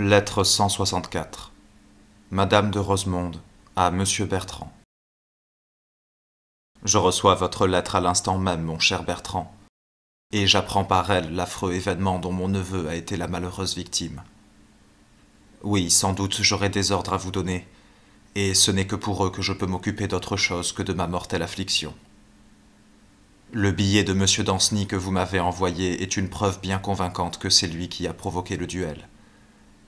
Lettre 164 Madame de Rosemonde à Monsieur Bertrand Je reçois votre lettre à l'instant même, mon cher Bertrand, et j'apprends par elle l'affreux événement dont mon neveu a été la malheureuse victime. Oui, sans doute j'aurai des ordres à vous donner, et ce n'est que pour eux que je peux m'occuper d'autre chose que de ma mortelle affliction. Le billet de M. Danceny que vous m'avez envoyé est une preuve bien convaincante que c'est lui qui a provoqué le duel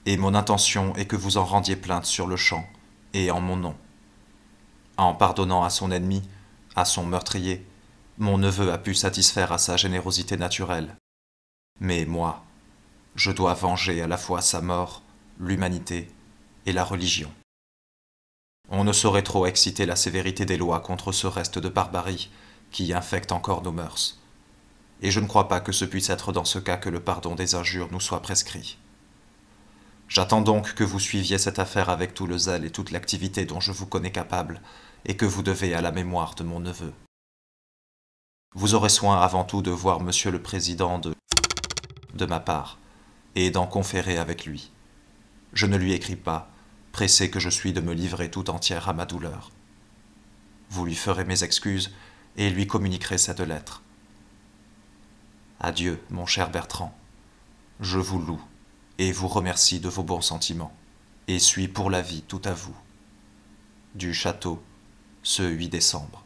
et mon intention est que vous en rendiez plainte sur le champ, et en mon nom. En pardonnant à son ennemi, à son meurtrier, mon neveu a pu satisfaire à sa générosité naturelle. Mais moi, je dois venger à la fois sa mort, l'humanité et la religion. On ne saurait trop exciter la sévérité des lois contre ce reste de barbarie qui infecte encore nos mœurs. Et je ne crois pas que ce puisse être dans ce cas que le pardon des injures nous soit prescrit. J'attends donc que vous suiviez cette affaire avec tout le zèle et toute l'activité dont je vous connais capable, et que vous devez à la mémoire de mon neveu. Vous aurez soin avant tout de voir Monsieur le Président de de ma part, et d'en conférer avec lui. Je ne lui écris pas, pressé que je suis de me livrer tout entière à ma douleur. Vous lui ferez mes excuses et lui communiquerez cette lettre. Adieu, mon cher Bertrand. Je vous loue et vous remercie de vos bons sentiments, et suis pour la vie tout à vous. Du château, ce 8 décembre.